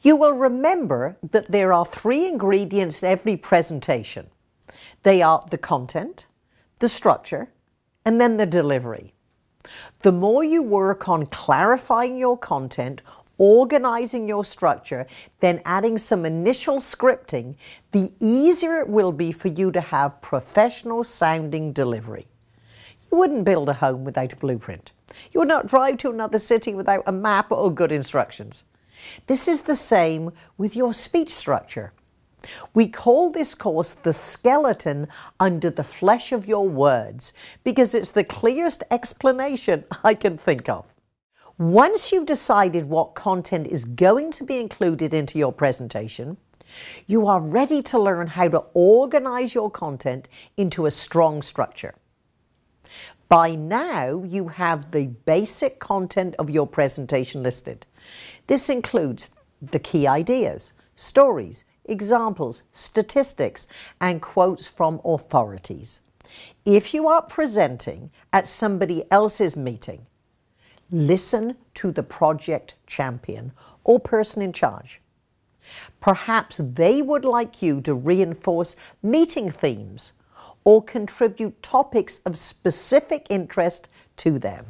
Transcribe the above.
You will remember that there are three ingredients in every presentation. They are the content, the structure, and then the delivery. The more you work on clarifying your content, organizing your structure, then adding some initial scripting, the easier it will be for you to have professional sounding delivery. You wouldn't build a home without a blueprint. You would not drive to another city without a map or good instructions. This is the same with your speech structure. We call this course the skeleton under the flesh of your words because it's the clearest explanation I can think of. Once you've decided what content is going to be included into your presentation, you are ready to learn how to organize your content into a strong structure. By now, you have the basic content of your presentation listed. This includes the key ideas, stories, examples, statistics, and quotes from authorities. If you are presenting at somebody else's meeting, listen to the project champion or person in charge. Perhaps they would like you to reinforce meeting themes or contribute topics of specific interest to them.